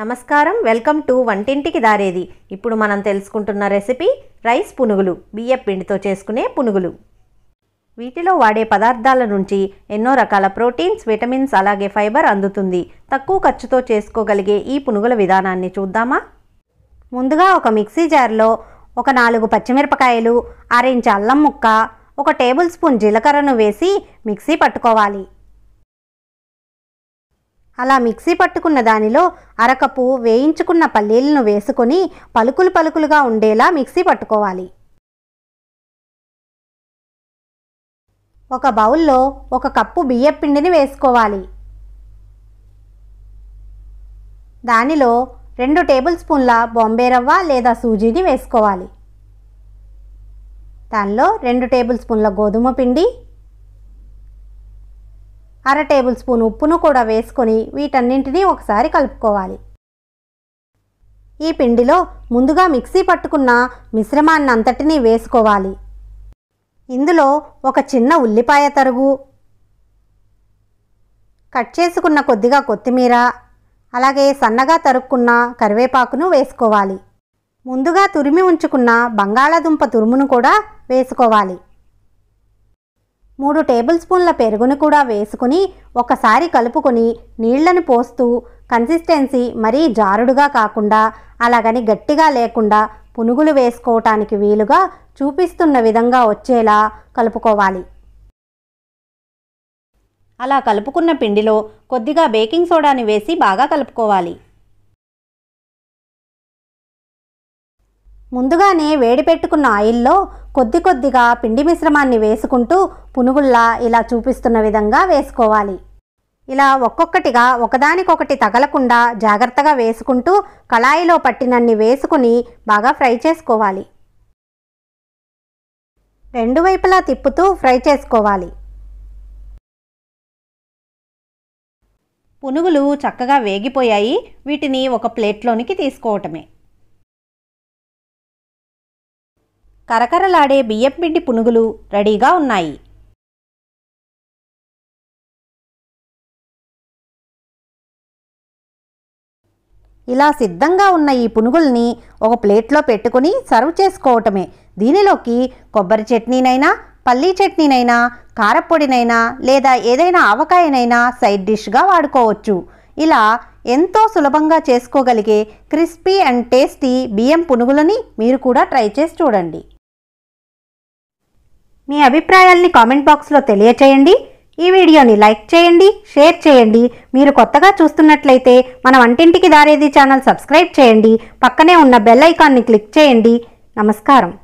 నమస్కారం welcome to వంటింటికి దారేది ఇప్పుడు మనం తెలుసుకుంటున్న రెసిపీ రైస్ పునుగులు బియ్య పిండితో చేసుకునే పునుగులు వీటిలో వాడే పదార్థాల నుంచి ఎన్నో రకాల ప్రోటీన్స్ విటమిన్స్ అలాగే ఫైబర్ అందుతుంది తక్కువ ఖర్చుతో చేసుకోగలిగే ఈ పునుగుల విధానాన్ని చూద్దామా ముందుగా ఒక మిక్సీ జార్లో ఒక నాలుగు పచ్చిమిరపకాయలు అరెంచ్ అల్లం ముక్క ఒక టేబుల్ స్పూన్ జీలకర్రను వేసి మిక్సీ పట్టుకోవాలి అలా మిక్సీ పట్టుకున్న దానిలో అరకపు వేయించుకున్న పల్లీలను వేసుకొని పలుకులు పలుకులుగా ఉండేలా మిక్సీ పట్టుకోవాలి ఒక బౌల్లో ఒక కప్పు బియ్యపిండిని వేసుకోవాలి దానిలో రెండు టేబుల్ స్పూన్ల బొంబే రవ్వ లేదా సూజీని వేసుకోవాలి దానిలో రెండు టేబుల్ స్పూన్ల గోధుమ పిండి అర టేబుల్ స్పూన్ ఉప్పును కూడా వేసుకొని వీటన్నింటినీ ఒకసారి కలుపుకోవాలి ఈ పిండిలో ముందుగా మిక్సీ పట్టుకున్న మిశ్రమాన్ని అంతటినీ వేసుకోవాలి ఇందులో ఒక చిన్న ఉల్లిపాయ తరుగు కట్ చేసుకున్న కొద్దిగా కొత్తిమీర అలాగే సన్నగా తరుక్కున్న కరివేపాకును వేసుకోవాలి ముందుగా తురిమి ఉంచుకున్న బంగాళాదుంప తురుమును కూడా వేసుకోవాలి మూడు టేబుల్ స్పూన్ల పెరుగును కూడా వేసుకుని ఒకసారి కలుపుకొని నీళ్లను పోస్తూ కన్సిస్టెన్సీ మరీ జారుడుగా కాకుండా అలాగని గట్టిగా లేకుండా పునుగులు వేసుకోవటానికి వీలుగా చూపిస్తున్న విధంగా వచ్చేలా కలుపుకోవాలి అలా కలుపుకున్న పిండిలో కొద్దిగా బేకింగ్ సోడాని వేసి బాగా కలుపుకోవాలి ముందుగానే వేడి పెట్టుకున్న ఆయిల్లో కొద్ది కొద్దిగా పిండి మిశ్రమాన్ని వేసుకుంటూ పునుగుల్లా ఇలా చూపిస్తున్న విధంగా వేసుకోవాలి ఇలా ఒక్కొక్కటిగా ఒకదానికొకటి తగలకుండా జాగ్రత్తగా వేసుకుంటూ కళాయిలో పట్టినన్ని వేసుకుని బాగా ఫ్రై చేసుకోవాలి రెండు వైపులా తిప్పుతూ ఫ్రై చేసుకోవాలి పునుగులు చక్కగా వేగిపోయాయి వీటిని ఒక ప్లేట్లోనికి తీసుకోవటమే కరకరలాడే బియ్యపిండి పునుగులు రెడీగా ఉన్నాయి ఇలా సిద్ధంగా ఉన్న ఈ పునుగుల్ని ఒక ప్లేట్లో పెట్టుకుని సర్వ్ చేసుకోవటమే దీనిలోకి కొబ్బరి చట్నీనైనా పల్లీ చట్నీనైనా కారపొడినైనా లేదా ఏదైనా ఆవకాయనైనా సైడ్ డిష్గా వాడుకోవచ్చు ఇలా ఎంతో సులభంగా చేసుకోగలిగే క్రిస్పీ అండ్ టేస్టీ బియ్యం పునుగులని మీరు కూడా ట్రై చేసి చూడండి మీ అభిప్రాయాల్ని కామెంట్ బాక్స్లో తెలియచేయండి ఈ వీడియోని లైక్ చేయండి షేర్ చేయండి మీరు కొత్తగా చూస్తున్నట్లయితే మన వంటింటికి దారేది ఛానల్ సబ్స్క్రైబ్ చేయండి పక్కనే ఉన్న బెల్ ఐకాన్ని క్లిక్ చేయండి నమస్కారం